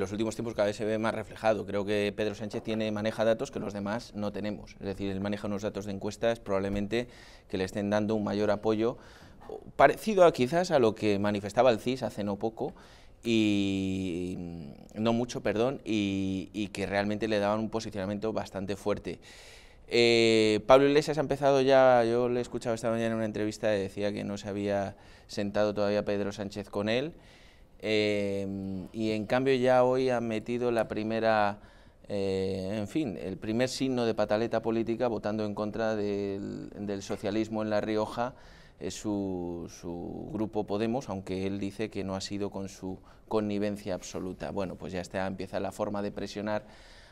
los últimos tiempos cada vez se ve más reflejado. Creo que Pedro Sánchez tiene, maneja datos que los demás no tenemos. Es decir, él maneja unos datos de encuestas probablemente que le estén dando un mayor apoyo, parecido a, quizás a lo que manifestaba el CIS hace no poco, y no mucho, perdón, y, que realmente le daban un posicionamiento bastante fuerte. Eh, Pablo Iglesias ha empezado ya, yo le he escuchado esta mañana en una entrevista, decía que no se había sentado todavía Pedro Sánchez con él. Em, y en cambio ya hoy ha metido la primera, eh, en fin, el primer signo de pataleta política votando en contra del, socialismo en La Rioja, es su, grupo Podemos, aunque él dice que no ha sido con su connivencia absoluta. Bueno, pues ya está, empieza la forma de presionar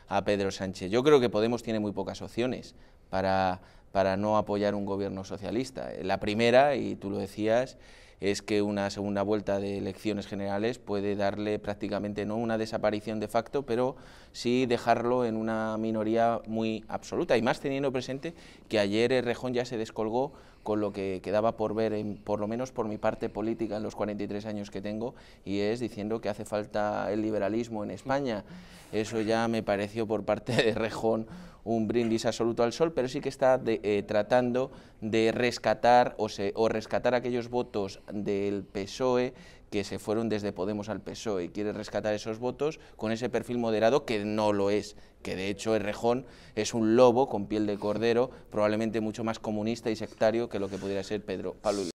a Pedro Sánchez. Yo creo que Podemos tiene muy pocas opciones para para no apoyar un gobierno socialista. La primera, y tú lo decías, es que una segunda vuelta de elecciones generales puede darle prácticamente no una desaparición de facto, pero sí dejarlo en una minoría muy absoluta. Y más teniendo presente que ayer Rejón ya se descolgó con lo que quedaba por ver, en, por lo menos por mi parte política en los 43 años que tengo, y es diciendo que hace falta el liberalismo en España. Eso ya me pareció por parte de Rejón un brindis absoluto al sol, pero sí que está eh, tratando de rescatar o, o rescatar aquellos votos del PSOE que se fueron desde Podemos al PSOE. Quiere rescatar esos votos con ese perfil moderado que no lo es, que de hecho Rejón es un lobo con piel de cordero, probablemente mucho más comunista y sectario que lo que pudiera ser Pedro Pablo